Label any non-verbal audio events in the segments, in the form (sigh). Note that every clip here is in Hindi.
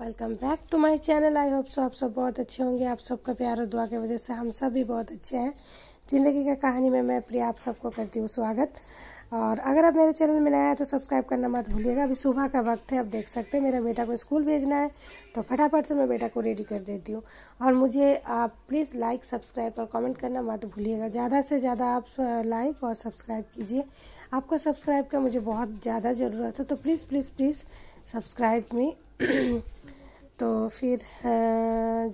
welcome back to my channel I hope so आप सब बहुत अच्छे होंगे आप सबका प्यार और दुआ की वजह से हम सब भी बहुत अच्छे हैं ज़िंदगी का कहानी में मैं प्रिया आप सबको करती हूँ स्वागत और अगर आप मेरे चैनल में नया है तो सब्सक्राइब करना मत भूलिएगा अभी सुबह का वक्त है आप देख सकते हैं मेरा बेटा को स्कूल भेजना है तो फटाफट से मैं बेटा को रेडी कर देती हूँ और मुझे आप प्लीज़ लाइक सब्सक्राइब और कमेंट करना मत भूलिएगा ज़्यादा से ज़्यादा आप लाइक और सब्सक्राइब कीजिए आपका सब्सक्राइब का मुझे बहुत ज़्यादा ज़रूरत है तो प्लीज़ प्लीज़ प्लीज़ सब्सक्राइब में तो फिर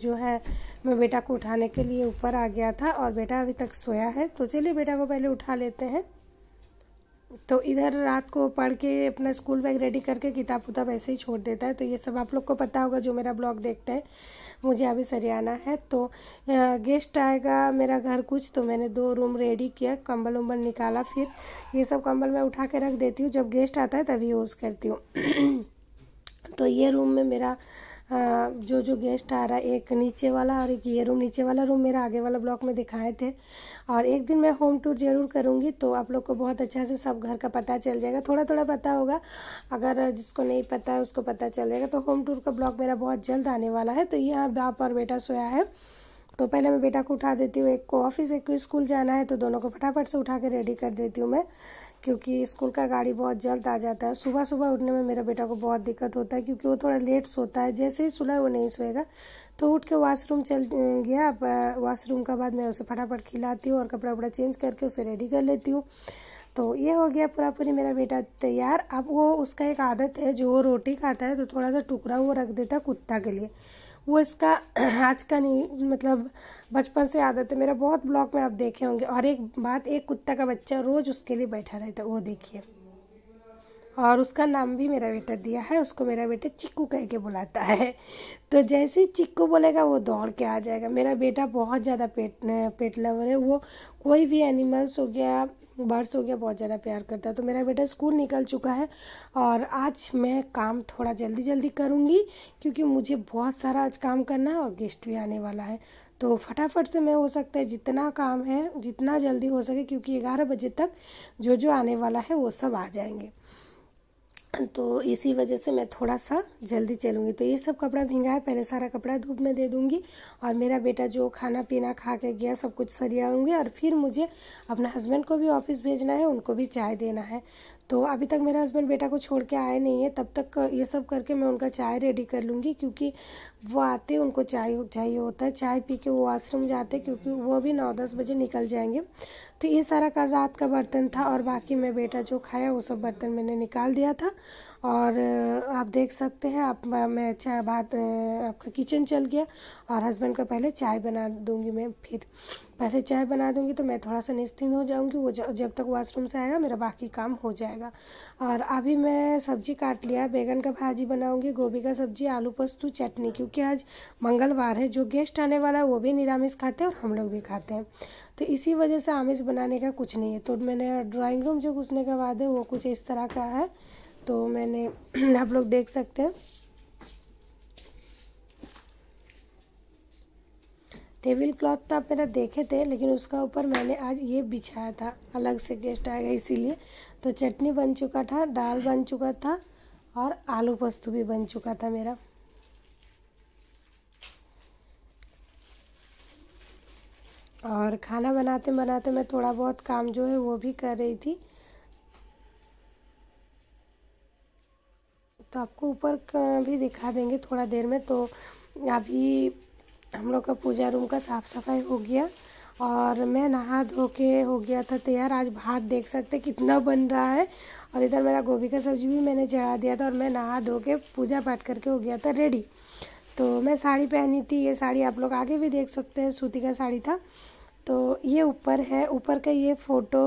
जो है मैं बेटा को उठाने के लिए ऊपर आ गया था और बेटा अभी तक सोया है तो चलिए बेटा को पहले उठा लेते हैं तो इधर रात को पढ़ के अपना स्कूल बैग रेडी करके किताब उताब ऐसे ही छोड़ देता है तो ये सब आप लोग को पता होगा जो मेरा ब्लॉग देखते हैं मुझे अभी सरियाना है तो गेस्ट आएगा मेरा घर कुछ तो मैंने दो रूम रेडी किया कंबल उम्बल निकाला फिर ये सब कंबल मैं उठा के रख देती हूँ जब गेस्ट आता है तभी यूज़ करती हूँ (clears throat) तो ये रूम में मेरा जो जो गेस्ट आ रहा है एक नीचे वाला और एक ये रूम नीचे वाला रूम मेरा आगे वाला ब्लॉक में दिखाए थे और एक दिन मैं होम टूर जरूर करूँगी तो आप लोग को बहुत अच्छा से सब घर का पता चल जाएगा थोड़ा थोड़ा पता होगा अगर जिसको नहीं पता है उसको पता चल जाएगा तो होम टूर का ब्लॉक मेरा बहुत जल्द आने वाला है तो यहाँ बाप और बेटा सोया है तो पहले मैं बेटा को उठा देती हूँ एक को ऑफिस एक को स्कूल जाना है तो दोनों को फटाफट से उठा के रेडी कर देती हूँ मैं क्योंकि स्कूल का गाड़ी बहुत जल्द आ जाता है सुबह सुबह उठने में मेरा बेटा को बहुत दिक्कत होता है क्योंकि वो थोड़ा लेट सोता है जैसे ही है वो नहीं सोएगा तो उठ के वॉशरूम चल गया वॉशरूम का बाद मैं उसे फटाफट खिलाती हूँ और कपड़ा वपड़ा चेंज करके उसे रेडी कर लेती हूँ तो ये हो गया पूरा पूरी मेरा बेटा तैयार अब वो उसका एक आदत है जो वो रोटी खाता है तो थोड़ा सा टुकड़ा वो रख देता है कुत्ता के लिए वो इसका (clears throat) आज का नहीं मतलब बचपन से आदत है मेरा बहुत ब्लॉग में आप देखे होंगे और एक बात एक कुत्ता का बच्चा रोज़ उसके लिए बैठा रहता है वो देखिए और उसका नाम भी मेरा बेटा दिया है उसको मेरा बेटा चिक्कू कह के बुलाता है तो जैसे ही चिक्कू बोलेगा वो दौड़ के आ जाएगा मेरा बेटा बहुत ज़्यादा पेट पेट लवर है वो कोई भी एनिमल्स हो गया बर्स हो गया बहुत ज़्यादा प्यार करता है तो मेरा बेटा स्कूल निकल चुका है और आज मैं काम थोड़ा जल्दी जल्दी करूँगी क्योंकि मुझे बहुत सारा आज काम करना है और गेस्ट भी आने वाला है तो फटाफट से मैं हो सकता है जितना काम है जितना जल्दी हो सके क्योंकि ग्यारह बजे तक जो जो आने वाला है वो सब आ जाएंगे तो इसी वजह से मैं थोड़ा सा जल्दी चलूँगी तो ये सब कपड़ा भींगा है पहले सारा कपड़ा धूप में दे दूँगी और मेरा बेटा जो खाना पीना खा के गया सब कुछ सरियाऊँगी और फिर मुझे अपना हस्बैंड को भी ऑफिस भेजना है उनको भी चाय देना है तो अभी तक मेरे हस्बैंड बेटा को छोड़ के आए नहीं है तब तक ये सब करके मैं उनका चाय रेडी कर लूँगी क्योंकि वो आते उनको चाय चाहिए होता है चाय पी के वो आश्रम जाते क्योंकि वो भी नौ दस बजे निकल जाएंगे तो ये सारा कल रात का बर्तन था और बाकी मैं बेटा जो खाया वो सब बर्तन मैंने निकाल दिया था और आप देख सकते हैं आप मैं चाय भात आपका किचन चल गया और हस्बैंड का पहले चाय बना दूंगी मैं फिर पहले चाय बना दूंगी तो मैं थोड़ा सा निश्चिंत हो जाऊंगी वो जब तक वॉशरूम से आएगा मेरा बाकी काम हो जाएगा और अभी मैं सब्जी काट लिया बैगन का भाजी बनाऊंगी गोभी का सब्जी आलू पस्तू चटनी क्योंकि आज मंगलवार है जो गेस्ट आने वाला है वो भी निरामिष खाते हैं और हम लोग भी खाते हैं तो इसी वजह से आमिष बनाने का कुछ नहीं है तो मैंने ड्राॅइंग रूम जो घुसने का बाद है वो कुछ इस तरह का है तो मैंने (clears throat) आप लोग देख सकते हैं टेबल क्लॉथ तो आप मेरा देखे थे लेकिन उसका ऊपर मैंने आज ये बिछाया था अलग से गेस्ट आएगा इसीलिए तो चटनी बन चुका था दाल बन चुका था और आलू पस्तू भी बन चुका था मेरा और खाना बनाते बनाते मैं थोड़ा बहुत काम जो है वो भी कर रही थी तो आपको ऊपर भी दिखा देंगे थोड़ा देर में तो अभी हम लोग का पूजा रूम का साफ़ सफाई हो गया और मैं नहा धो के हो गया था तैयार आज भात देख सकते कितना बन रहा है और इधर मेरा गोभी का सब्जी भी मैंने चढ़ा दिया था और मैं नहा धो के पूजा पाठ करके हो गया था रेडी तो मैं साड़ी पहनी थी ये साड़ी आप लोग आगे भी देख सकते हैं सूती का साड़ी था तो ये ऊपर है ऊपर का ये फ़ोटो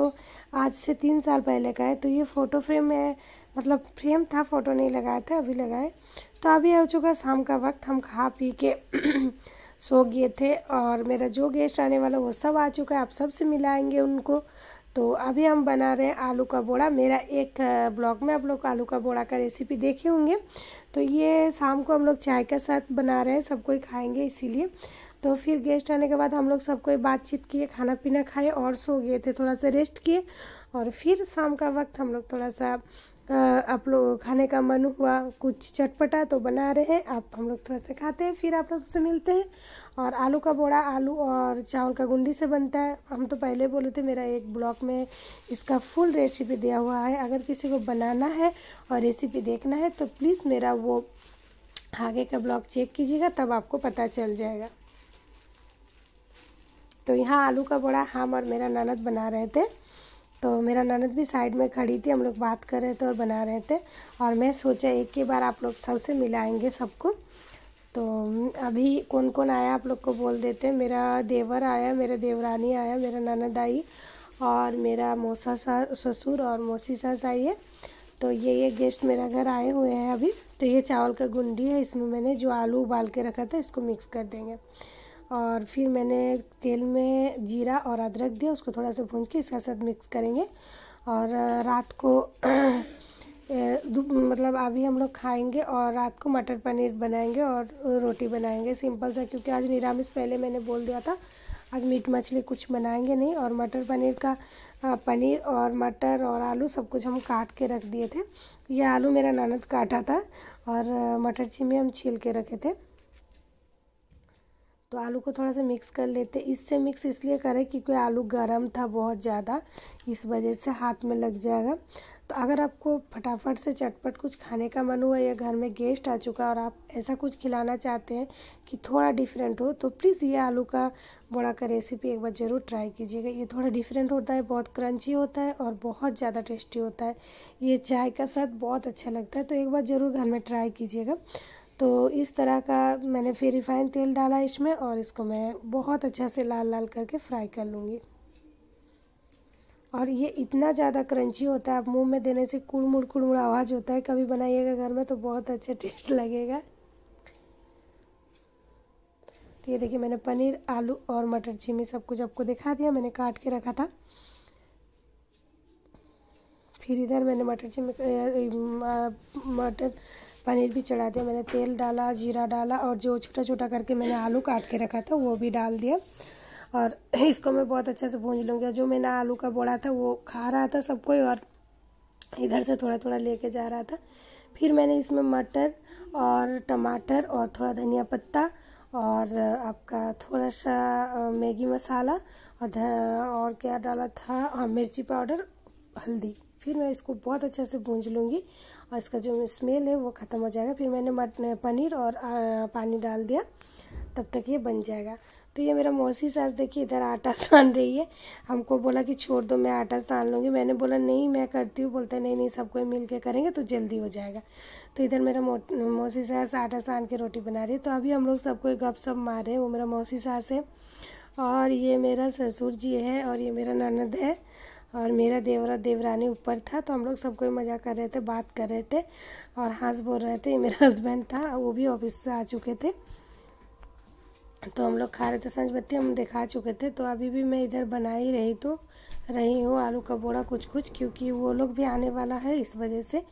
आज से तीन साल पहले का है तो ये फ़ोटो फ्रेम मैं मतलब फ्रेम था फ़ोटो नहीं लगाया था अभी लगाए तो अभी हो चुका शाम का वक्त हम खा पी के (clears throat) सो गए थे और मेरा जो गेस्ट आने वाला वो सब आ चुका है आप सबसे मिलाएंगे उनको तो अभी हम बना रहे हैं आलू का बोड़ा मेरा एक ब्लॉग में आप लोग आलू का बोड़ा का रेसिपी देखे होंगे तो ये शाम को हम लोग चाय के साथ बना रहे हैं सबको ही खाएंगे इसीलिए तो फिर गेस्ट आने के बाद हम लोग सबको बातचीत किए खाना पीना खाए और सो गए थे थोड़ा सा रेस्ट किए और फिर शाम का वक्त हम लोग थोड़ा सा आप लोग खाने का मन हुआ कुछ चटपटा तो बना रहे हैं आप हम लोग थोड़ा सा खाते हैं फिर आप लोग से मिलते हैं और आलू का बोड़ा आलू और चावल का गुंडी से बनता है हम तो पहले बोले थे मेरा एक ब्लॉग में इसका फुल रेसिपी दिया हुआ है अगर किसी को बनाना है और रेसिपी देखना है तो प्लीज़ मेरा वो आगे का ब्लॉग चेक कीजिएगा तब आपको पता चल जाएगा तो यहाँ आलू का बड़ा हम और मेरा ननद बना रहे थे तो मेरा ननद भी साइड में खड़ी थी हम लोग बात कर रहे थे और बना रहे थे और मैं सोचा एक ही बार आप लोग सबसे मिलाएंगे सबको तो अभी कौन कौन आया आप लोग को बोल देते हैं मेरा देवर आया मेरा देवरानी आया मेरा ननद आई और मेरा मौसा ससुर और मौसी सास आई है तो ये ये गेस्ट मेरा घर आए हुए हैं अभी तो ये चावल का गुंडी है इसमें मैंने जो आलू उबाल के रखा था इसको मिक्स कर देंगे और फिर मैंने तेल में जीरा और अदरक दिया उसको थोड़ा सा भूज के इसका साथ मिक्स करेंगे और रात को (clears throat) मतलब अभी हम लोग खाएंगे और रात को मटर पनीर बनाएंगे और रोटी बनाएंगे सिंपल सा क्योंकि आज निरामिष पहले मैंने बोल दिया था आज मीट मछली कुछ बनाएंगे नहीं और मटर पनीर का पनीर और मटर और आलू सब कुछ हम काट के रख दिए थे ये आलू मेरा ननद काटा था और मटर चिमी हम छील के रखे थे तो आलू को थोड़ा सा मिक्स कर लेते इससे मिक्स इसलिए करें क्योंकि आलू गर्म था बहुत ज़्यादा इस वजह से हाथ में लग जाएगा तो अगर आपको फटाफट से चटपट कुछ खाने का मन हुआ या घर में गेस्ट आ चुका और आप ऐसा कुछ खिलाना चाहते हैं कि थोड़ा डिफरेंट हो तो प्लीज़ ये आलू का बड़ा का रेसिपी एक बार ज़रूर ट्राई कीजिएगा ये थोड़ा डिफरेंट होता है बहुत क्रंची होता है और बहुत ज़्यादा टेस्टी होता है ये चाय का साथ बहुत अच्छा लगता है तो एक बार ज़रूर घर में ट्राई कीजिएगा तो इस तरह का मैंने फिर रिफाइन तेल डाला इसमें और इसको मैं बहुत अच्छा से लाल लाल करके फ्राई कर लूँगी और ये इतना ज़्यादा क्रंची होता है आप मुंह में देने से कुड़मुड़ कुड़मुड़ आवाज़ होता है कभी बनाइएगा घर में तो बहुत अच्छा (laughs) टेस्ट लगेगा तो ये देखिए मैंने पनीर आलू और मटर चिमी सब कुछ आपको दिखा दिया मैंने काट के रखा था फिर इधर मैंने मटर चीनी मटर पनीर भी चढ़ा दिया मैंने तेल डाला जीरा डाला और जो छोटा छोटा करके मैंने आलू काट के रखा था वो भी डाल दिया और इसको मैं बहुत अच्छे से भूंज लूँगी जो मैंने आलू का बोड़ा था वो खा रहा था सब कोई और इधर से थोड़ा थोड़ा लेके जा रहा था फिर मैंने इसमें मटर और टमाटर और थोड़ा धनिया पत्ता और आपका थोड़ा सा मैगी मसाला और और क्या डाला था हाँ मिर्ची पाउडर हल्दी फिर मैं इसको बहुत अच्छे से भूंज लूँगी और इसका जो स्मेल है वो ख़त्म हो जाएगा फिर मैंने पनीर और पानी डाल दिया तब तक ये बन जाएगा तो ये मेरा मौसी सास देखिए इधर आटा (laughs) सान रही है हमको बोला कि छोड़ दो मैं आटा सान लूँगी मैंने बोला नहीं मैं करती हूँ बोलता नहीं नहीं सबको मिल के करेंगे तो जल्दी हो जाएगा तो इधर मेरा मौसी सास आटा सान के रोटी बना रही है तो अभी हम लोग सबको गप सब मार रहे हैं वो मेरा मौसी सास है और ये मेरा ससुर जी है और ये मेरा ननद है और मेरा देवरा देवरानी ऊपर था तो हम लोग सब कोई मज़ा कर रहे थे बात कर रहे थे और हंस बोल रहे थे मेरा हस्बैंड (laughs) था वो भी ऑफिस से आ चुके थे तो हम लोग खा रहे थे संज बत्ती हम दिखा चुके थे तो अभी भी मैं इधर बना ही रही तो रही हूँ आलू का बोड़ा कुछ कुछ क्योंकि वो लोग भी आने वाला है इस वजह से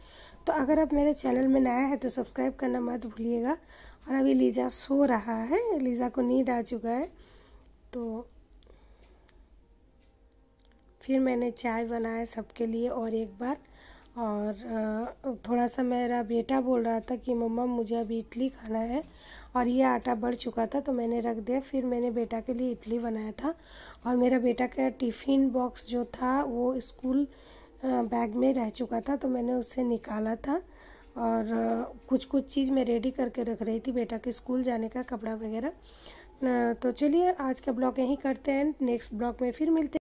तो अगर आप मेरे चैनल में नया है तो सब्सक्राइब करना मत भूलिएगा और अभी लीजा सो रहा है लीजा को नींद आ चुका है तो फिर मैंने चाय बनाया सबके लिए और एक बार और थोड़ा सा मेरा बेटा बोल रहा था कि मम्मा मुझे अभी इडली खाना है और ये आटा बढ़ चुका था तो मैंने रख दिया फिर मैंने बेटा के लिए इडली बनाया था और मेरा बेटा का टिफ़िन बॉक्स जो था वो स्कूल बैग में रह चुका था तो मैंने उससे निकाला था और कुछ कुछ चीज़ मैं रेडी करके रख रही थी बेटा के स्कूल जाने का कपड़ा वगैरह तो चलिए आज का ब्लॉग यहीं करते हैं नेक्स्ट ब्लॉग में फिर मिलते हैं